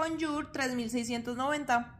Bonjour 3690.